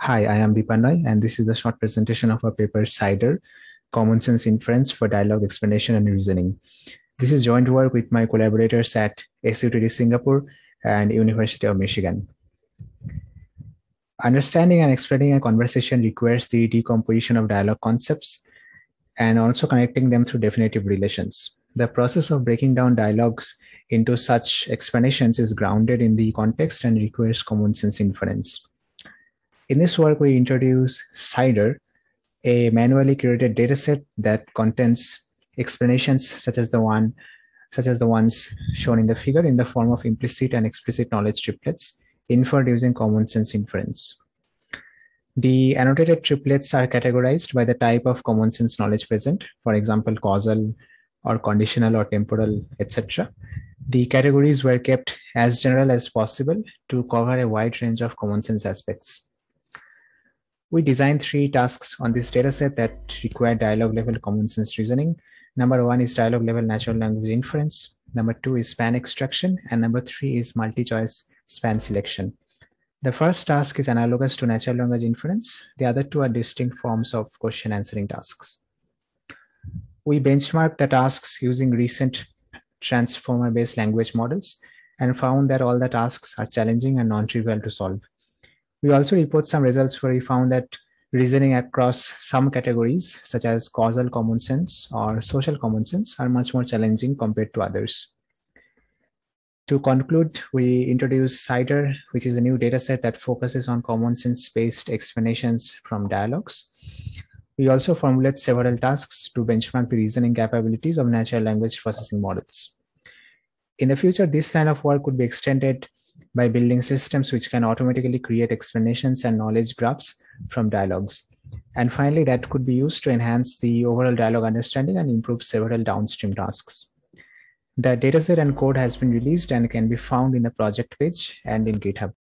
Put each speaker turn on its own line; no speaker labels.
Hi, I am Deepanoy, and this is the short presentation of our paper CIDR, Common Sense Inference for Dialogue Explanation and Reasoning. This is joint work with my collaborators at SUTD Singapore and University of Michigan. Understanding and explaining a conversation requires the decomposition of dialogue concepts and also connecting them through definitive relations. The process of breaking down dialogues into such explanations is grounded in the context and requires common sense inference. In this work, we introduce CIDR, a manually curated dataset that contains explanations such as the one such as the ones shown in the figure in the form of implicit and explicit knowledge triplets inferred using common sense inference. The annotated triplets are categorized by the type of common sense knowledge present, for example, causal or conditional or temporal, etc. The categories were kept as general as possible to cover a wide range of common sense aspects. We designed three tasks on this dataset that require dialogue level common sense reasoning. Number one is dialogue level natural language inference. Number two is span extraction. And number three is multi-choice span selection. The first task is analogous to natural language inference. The other two are distinct forms of question answering tasks. We benchmarked the tasks using recent transformer-based language models and found that all the tasks are challenging and non-trivial to solve. We also report some results where we found that reasoning across some categories, such as causal common sense or social common sense, are much more challenging compared to others. To conclude, we introduce CIDR, which is a new dataset that focuses on common sense-based explanations from dialogues. We also formulate several tasks to benchmark the reasoning capabilities of natural language processing models. In the future, this line of work could be extended by building systems which can automatically create explanations and knowledge graphs from dialogues. And finally, that could be used to enhance the overall dialogue understanding and improve several downstream tasks. The dataset and code has been released and can be found in the project page and in GitHub.